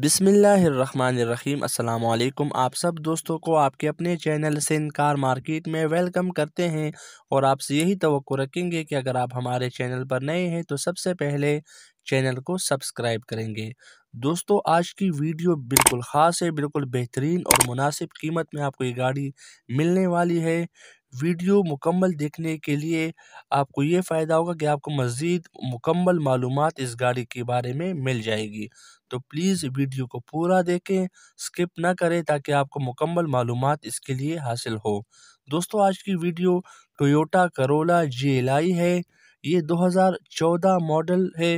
बिसमीम् अल्लाम आप सब दोस्तों को आपके अपने चैनल से इनकार मार्केट में वेलकम करते हैं और आपसे यही तो रखेंगे कि अगर आप हमारे चैनल पर नए हैं तो सबसे पहले चैनल को सब्सक्राइब करेंगे दोस्तों आज की वीडियो बिल्कुल ख़ास है बिल्कुल बेहतरीन और मुनासिब कीमत में आपको ये गाड़ी मिलने वाली है वीडियो मुकम्मल देखने के लिए आपको ये फ़ायदा होगा कि आपको मज़ीद मुकम्मल मालूम इस गाड़ी के बारे में मिल जाएगी तो प्लीज़ वीडियो को पूरा देखें स्किप ना करें ताकि आपको मुकम्मल मालूम इसके लिए हासिल हो दोस्तों आज की वीडियो टोयोटा करोला जी है ये 2014 मॉडल है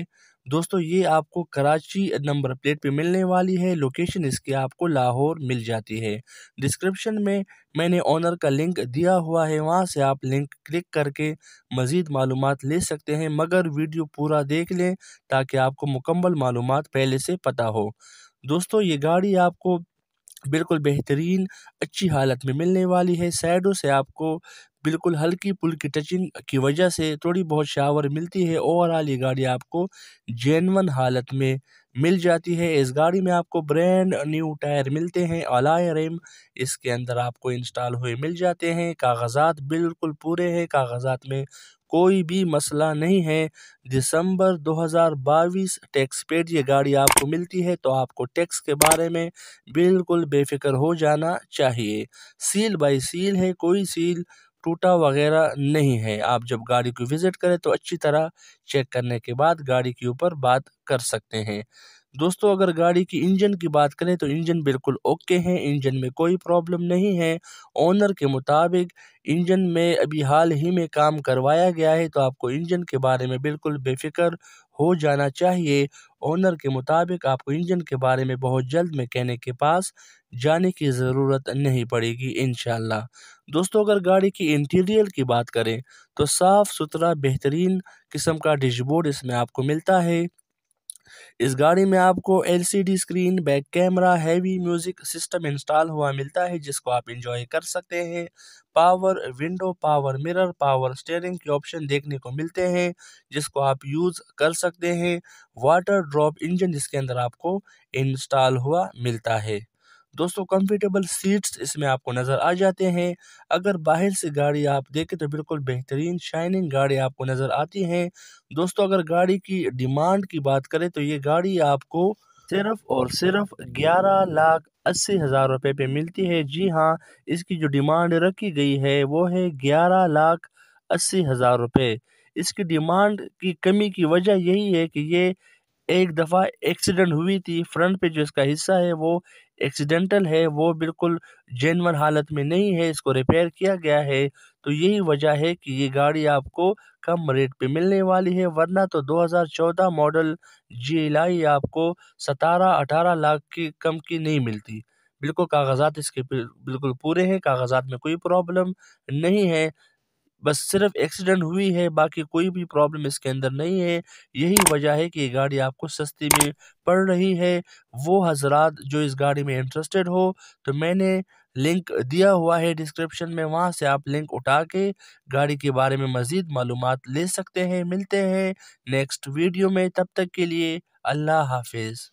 दोस्तों ये आपको कराची नंबर प्लेट पे मिलने वाली है लोकेशन इसकी आपको लाहौर मिल जाती है डिस्क्रिप्शन में मैंने ऑनर का लिंक दिया हुआ है वहाँ से आप लिंक क्लिक करके मज़ीद मालूम ले सकते हैं मगर वीडियो पूरा देख लें ताकि आपको मुकम्मल मालूम पहले से पता हो दोस्तों ये गाड़ी आपको बिल्कुल बेहतरीन अच्छी हालत में मिलने वाली है साइडों से आपको बिल्कुल हल्की पुल की टचिंग की वजह से थोड़ी बहुत शावर मिलती है ओवरऑल ये गाड़ी आपको जेनवन हालत में मिल जाती है इस गाड़ी में आपको ब्रांड न्यू टायर मिलते हैं अलाय रेम इसके अंदर आपको इंस्टॉल हुए मिल जाते हैं कागजात बिल्कुल पूरे हैं कागजात में कोई भी मसला नहीं है दिसंबर 2022 टैक्स पेड ये गाड़ी आपको मिलती है तो आपको टैक्स के बारे में बिल्कुल बेफिक्र हो जाना चाहिए सील बाई सील है कोई सील टूटा वगैरह नहीं है आप जब गाड़ी को विज़िट करें तो अच्छी तरह चेक करने के बाद गाड़ी के ऊपर बात कर सकते हैं दोस्तों अगर गाड़ी की इंजन की बात करें तो इंजन बिल्कुल ओके है इंजन में कोई प्रॉब्लम नहीं है ओनर के मुताबिक इंजन में अभी हाल ही में काम करवाया गया है तो आपको इंजन के बारे में बिल्कुल बेफिक्र हो जाना चाहिए ओनर के मुताबिक आपको इंजन के बारे में बहुत जल्द मैकेनिक के पास जाने की ज़रूरत नहीं पड़ेगी इन दोस्तों अगर गाड़ी की इंटीरियर की बात करें तो साफ़ सुथरा बेहतरीन किस्म का डिशबोर्ड इसमें आपको मिलता है इस गाड़ी में आपको LCD screen back camera heavy music system install हुआ मिलता है जिसको आप इंजॉय कर सकते हैं power window power mirror power steering के ऑप्शन देखने को मिलते हैं जिसको आप यूज़ कर सकते हैं वाटर ड्रॉप इंजन जिसके अंदर आपको इंस्टॉल हुआ मिलता है दोस्तों कंफर्टेबल सीट्स इसमें आपको नज़र आ जाते हैं अगर बाहर से गाड़ी आप देखें तो बिल्कुल बेहतरीन शाइनिंग गाड़ी आपको नज़र आती हैं दोस्तों अगर गाड़ी की डिमांड की बात करें तो ये गाड़ी आपको सिर्फ और सिर्फ ग्यारह लाख अस्सी हज़ार रुपये पे मिलती है जी हाँ इसकी जो डिमांड रखी गई है वो है ग्यारह लाख अस्सी हज़ार रुपये इसकी डिमांड की कमी की वजह यही है कि ये एक दफ़ा एक्सीडेंट हुई थी फ्रंट पे जो इसका हिस्सा है वो एक्सीडेंटल है वो बिल्कुल जेनवन हालत में नहीं है इसको रिपेयर किया गया है तो यही वजह है कि ये गाड़ी आपको कम रेट पे मिलने वाली है वरना तो 2014 मॉडल जी लाई आपको 17-18 लाख की कम की नहीं मिलती बिल्कुल कागजात इसके बिल्कुल पूरे हैं कागजात में कोई प्रॉब्लम नहीं है बस सिर्फ एक्सीडेंट हुई है बाकी कोई भी प्रॉब्लम इसके अंदर नहीं है यही वजह है कि ये गाड़ी आपको सस्ती में पड़ रही है वो हजरात जो इस गाड़ी में इंटरेस्टेड हो तो मैंने लिंक दिया हुआ है डिस्क्रिप्शन में वहाँ से आप लिंक उठा के गाड़ी के बारे में मज़ीद मालूम ले सकते हैं मिलते हैं नेक्स्ट वीडियो में तब तक के लिए अल्लाह हाफिज़